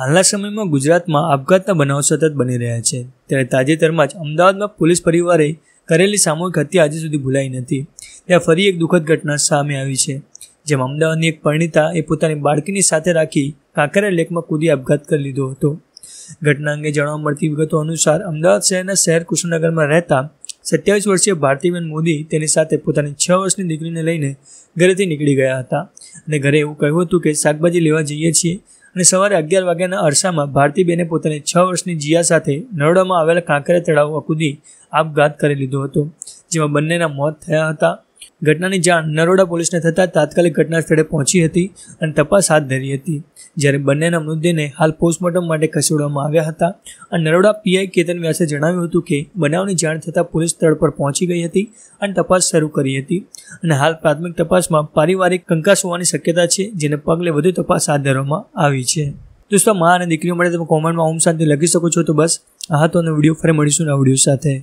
હાલના સમયમાં ગુજરાતમાં આપઘાતના બનાવો સતત બની રહ્યા છે ત્યારે તાજેતરમાં જ અમદાવાદમાં પોલીસ પરિવારે કરેલી સામૂહિક હત્યા આજે સુધી ભૂલાઈ નથી ત્યાં ફરી એક દુઃખદ ઘટના સામે આવી છે જેમ અમદાવાદની એક પરિણીતા એ પોતાની બાળકીની સાથે રાખી કાંકરિયા લેકમાં કૂદી આપઘાત કરી લીધો હતો ઘટના અંગે જાણવા મળતી વિગતો અનુસાર અમદાવાદ શહેરના શહેર કૃષ્ણનગરમાં રહેતા સત્યાવીસ વર્ષીય ભારતીબેન મોદી તેની સાથે પોતાની છ વર્ષની દીકરીને લઈને ઘરેથી નીકળી ગયા હતા અને ઘરે એવું કહ્યું હતું કે શાકભાજી લેવા જઈએ છીએ અને સવારે અગિયાર વાગ્યાના અરસામાં ભારતીબેને પોતાની છ વર્ષની જીયા સાથે નરોડામાં આવેલા કાંકરિયા તળાવ કૂદી આપઘાત કરી લીધો હતો જેમાં બંનેના મોત થયા હતા ઘટનાની જાણ નરોડા પોલીસને થતાં તાત્કાલિક ઘટના સ્થળે પહોંચી હતી અને તપાસ હાથ ધરી હતી જ્યારે બંનેના મૃતદેહને હાલ પોસ્ટમોર્ટમ માટે ખસેડવામાં આવ્યા હતા અને નરોડા પીઆઈ કેતન વ્યાસે જણાવ્યું હતું કે બનાવની જાણ થતાં પોલીસ સ્થળ પર પહોંચી ગઈ હતી અને તપાસ શરૂ કરી હતી અને હાલ પ્રાથમિક તપાસમાં પારિવારિક કંકાસ હોવાની શક્યતા છે જેને પગલે વધુ તપાસ હાથ ધરવામાં આવી છે દોસ્તો મા અને દીકરીઓ માટે તમે કોમેન્ટમાં ઓમ શાંતિ લખી શકો છો તો બસ આ હતો અને વિડીયો ફરી મળીશું આ વિડીયો સાથે